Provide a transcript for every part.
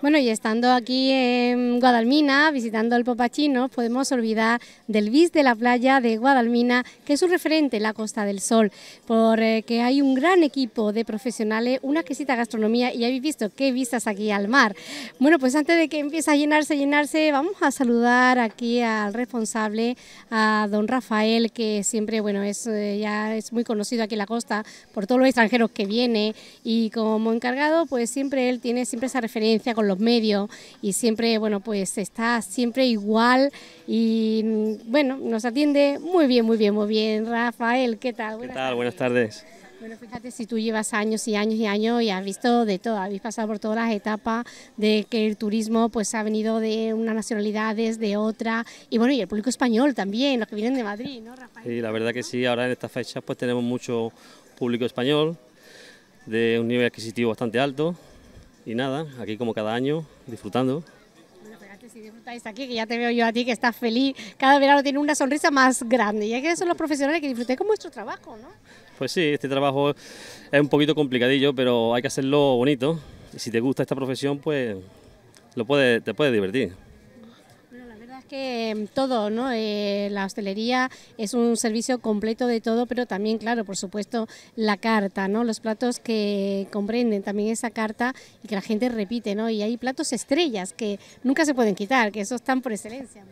Bueno, y estando aquí en Guadalmina, visitando el Popachino, podemos olvidar del bis de la playa de Guadalmina, que es un referente la Costa del Sol, porque eh, hay un gran equipo de profesionales, una exquisita gastronomía y habéis visto qué vistas aquí al mar. Bueno, pues antes de que empiece a llenarse, llenarse, vamos a saludar aquí al responsable, a don Rafael, que siempre, bueno, es eh, ya es muy conocido aquí en la costa por todos los extranjeros que viene y como encargado, pues siempre él tiene siempre esa referencia con los medios y siempre, bueno, pues está siempre igual y mm, bueno, nos atiende muy bien, muy bien, muy bien. Rafael, ¿qué tal? buenas tal? Tardes. Buenas tardes. Bueno, fíjate, si tú llevas años y años y años y has visto de todo, habéis pasado por todas las etapas de que el turismo pues ha venido de unas nacionalidades, de otra, y bueno, y el público español también, los que vienen de Madrid, ¿no, Sí, la verdad que sí, ahora en estas fechas pues tenemos mucho público español, de un nivel adquisitivo bastante alto, y nada, aquí como cada año, disfrutando. Bueno, pero si disfrutáis aquí, que ya te veo yo a ti que estás feliz, cada verano tiene una sonrisa más grande. Y es que son los profesionales que disfrutéis con vuestro trabajo, ¿no? Pues sí, este trabajo es un poquito complicadillo, pero hay que hacerlo bonito. Y si te gusta esta profesión, pues lo puede, te puedes divertir que em, todo, ¿no? Eh, la hostelería es un servicio completo de todo, pero también, claro, por supuesto, la carta, ¿no? Los platos que comprenden también esa carta y que la gente repite, ¿no? Y hay platos estrellas que nunca se pueden quitar, que esos están por excelencia.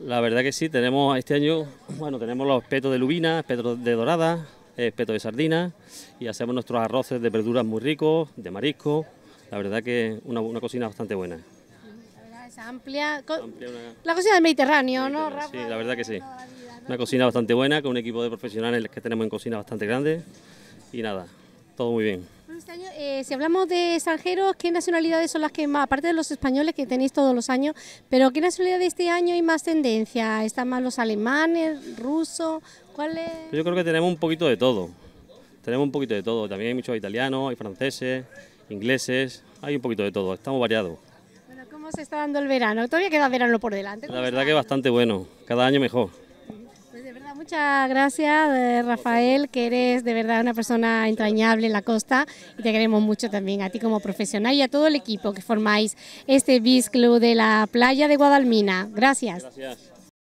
La verdad que sí, tenemos este año, bueno, tenemos los petos de lubina, petos de dorada, eh, petos de sardina y hacemos nuestros arroces de verduras muy ricos, de marisco. La verdad que una cocina bastante buena es amplia. La cocina del Mediterráneo, ¿no, Sí, la verdad que sí. Una cocina bastante buena, con un equipo de profesionales que tenemos en cocina bastante grande. Y nada, todo muy bien. Este eh, si hablamos de extranjeros, ¿qué nacionalidades son las que más, aparte de los españoles que tenéis todos los años, pero qué nacionalidades de este año hay más tendencia? ¿Están más los alemanes, rusos? ¿Cuál pues Yo creo que tenemos un poquito de todo. Tenemos un poquito de todo. También hay muchos italianos, hay franceses, ingleses, hay un poquito de todo. Estamos variados se está dando el verano? Todavía queda verano por delante. La verdad que bastante bueno, cada año mejor. Pues de verdad, muchas gracias eh, Rafael, que eres de verdad una persona entrañable en la costa y te queremos mucho también a ti como profesional y a todo el equipo que formáis este Biz Club de la playa de Guadalmina. gracias.